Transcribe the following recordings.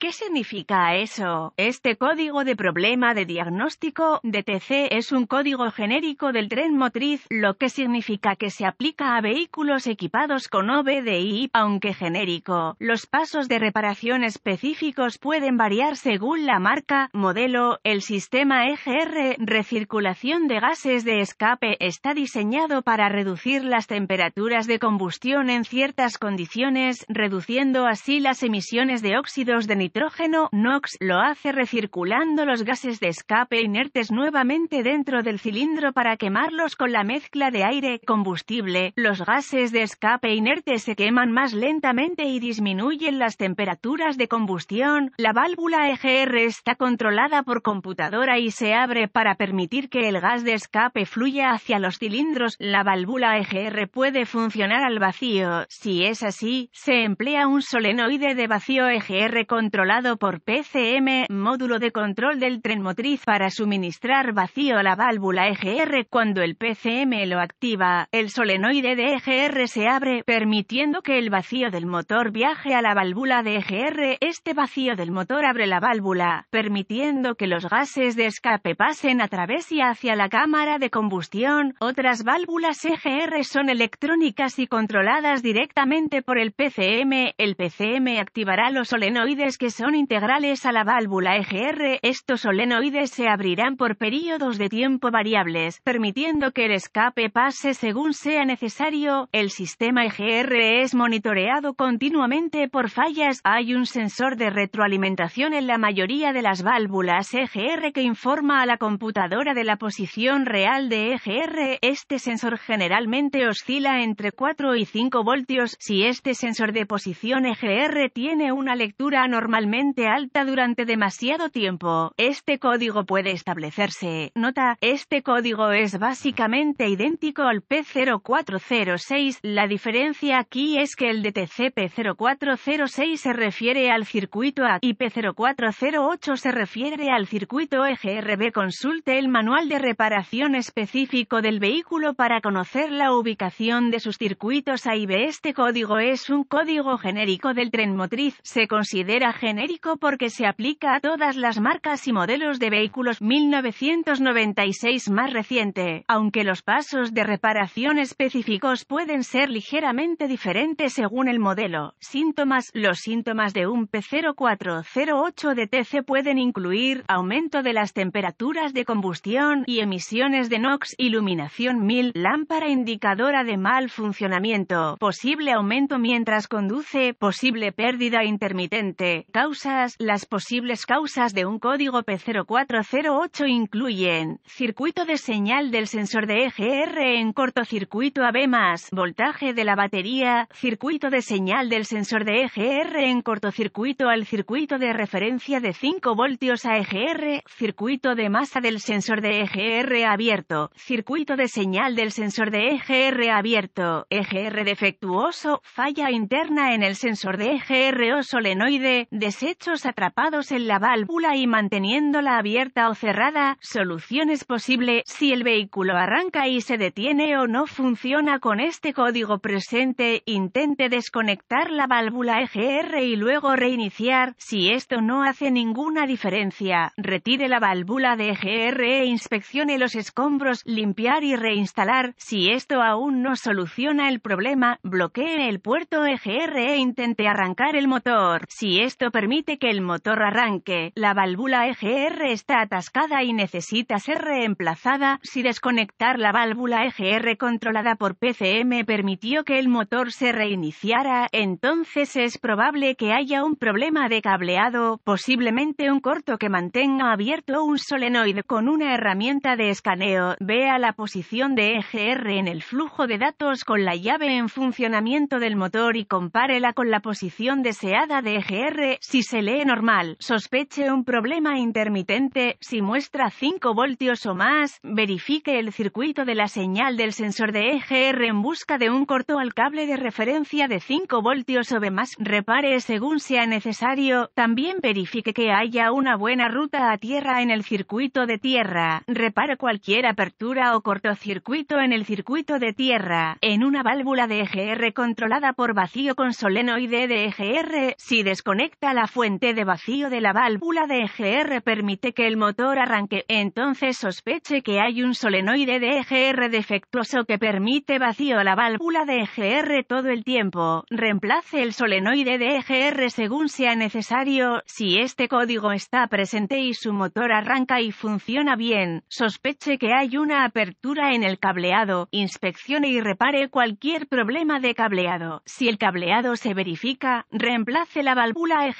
¿Qué significa eso? Este código de problema de diagnóstico DTC es un código genérico del tren motriz, lo que significa que se aplica a vehículos equipados con OBDI, aunque genérico. Los pasos de reparación específicos pueden variar según la marca, modelo, el sistema EGR, recirculación de gases de escape está diseñado para reducir las temperaturas de combustión en ciertas condiciones, reduciendo así las emisiones de óxidos de nitrógeno nitrógeno NOx lo hace recirculando los gases de escape inertes nuevamente dentro del cilindro para quemarlos con la mezcla de aire-combustible. Los gases de escape inertes se queman más lentamente y disminuyen las temperaturas de combustión. La válvula EGR está controlada por computadora y se abre para permitir que el gas de escape fluya hacia los cilindros. La válvula EGR puede funcionar al vacío. Si es así, se emplea un solenoide de vacío EGR controlado controlado por PCM, módulo de control del tren motriz para suministrar vacío a la válvula EGR. Cuando el PCM lo activa, el solenoide de EGR se abre, permitiendo que el vacío del motor viaje a la válvula de EGR. Este vacío del motor abre la válvula, permitiendo que los gases de escape pasen a través y hacia la cámara de combustión. Otras válvulas EGR son electrónicas y controladas directamente por el PCM. El PCM activará los solenoides que son integrales a la válvula EGR, estos solenoides se abrirán por periodos de tiempo variables, permitiendo que el escape pase según sea necesario. El sistema EGR es monitoreado continuamente por fallas. Hay un sensor de retroalimentación en la mayoría de las válvulas EGR que informa a la computadora de la posición real de EGR. Este sensor generalmente oscila entre 4 y 5 voltios. Si este sensor de posición EGR tiene una lectura anormal, alta durante demasiado tiempo. Este código puede establecerse. Nota, este código es básicamente idéntico al P0406. La diferencia aquí es que el DTC p 0406 se refiere al circuito A y P0408 se refiere al circuito EGRB. Consulte el manual de reparación específico del vehículo para conocer la ubicación de sus circuitos A y B. Este código es un código genérico del tren motriz. Se considera genérico genérico porque se aplica a todas las marcas y modelos de vehículos 1996 más reciente, aunque los pasos de reparación específicos pueden ser ligeramente diferentes según el modelo. Síntomas Los síntomas de un P0408 de TC pueden incluir aumento de las temperaturas de combustión y emisiones de NOx, iluminación 1000, lámpara indicadora de mal funcionamiento, posible aumento mientras conduce, posible pérdida intermitente, Causas. Las posibles causas de un código P0408 incluyen circuito de señal del sensor de EGR en cortocircuito AB+, voltaje de la batería, circuito de señal del sensor de EGR en cortocircuito al circuito de referencia de 5 voltios a EGR, circuito de masa del sensor de EGR abierto, circuito de señal del sensor de EGR abierto, EGR defectuoso, falla interna en el sensor de EGR o solenoide, desechos atrapados en la válvula y manteniéndola abierta o cerrada, solución es posible, si el vehículo arranca y se detiene o no funciona con este código presente, intente desconectar la válvula EGR y luego reiniciar, si esto no hace ninguna diferencia, retire la válvula de EGR e inspeccione los escombros, limpiar y reinstalar, si esto aún no soluciona el problema, bloquee el puerto EGR e intente arrancar el motor, si esto permite que el motor arranque, la válvula EGR está atascada y necesita ser reemplazada. Si desconectar la válvula EGR controlada por PCM permitió que el motor se reiniciara, entonces es probable que haya un problema de cableado, posiblemente un corto que mantenga abierto un solenoide con una herramienta de escaneo. Vea la posición de EGR en el flujo de datos con la llave en funcionamiento del motor y compárela con la posición deseada de EGR si se lee normal, sospeche un problema intermitente, si muestra 5 voltios o más, verifique el circuito de la señal del sensor de EGR en busca de un corto al cable de referencia de 5 voltios o más, repare según sea necesario, también verifique que haya una buena ruta a tierra en el circuito de tierra, repare cualquier apertura o cortocircuito en el circuito de tierra, en una válvula de EGR controlada por vacío con solenoide de EGR, si desconecta la fuente de vacío de la válvula de EGR permite que el motor arranque, entonces sospeche que hay un solenoide de EGR defectuoso que permite vacío a la válvula de EGR todo el tiempo, reemplace el solenoide de EGR según sea necesario, si este código está presente y su motor arranca y funciona bien, sospeche que hay una apertura en el cableado, inspeccione y repare cualquier problema de cableado, si el cableado se verifica, reemplace la válvula EGR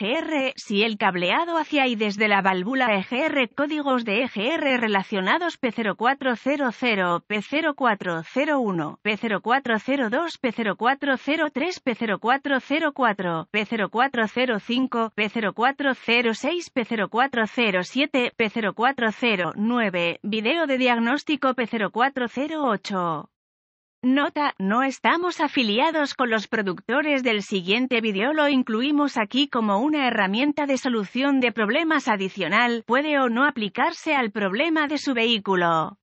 si el cableado hacia y desde la válvula EGR códigos de EGR relacionados P0400, P0401, P0402, P0403, P0404, P0405, P0406, P0407, P0409, video de diagnóstico P0408. Nota, no estamos afiliados con los productores del siguiente video lo incluimos aquí como una herramienta de solución de problemas adicional, puede o no aplicarse al problema de su vehículo.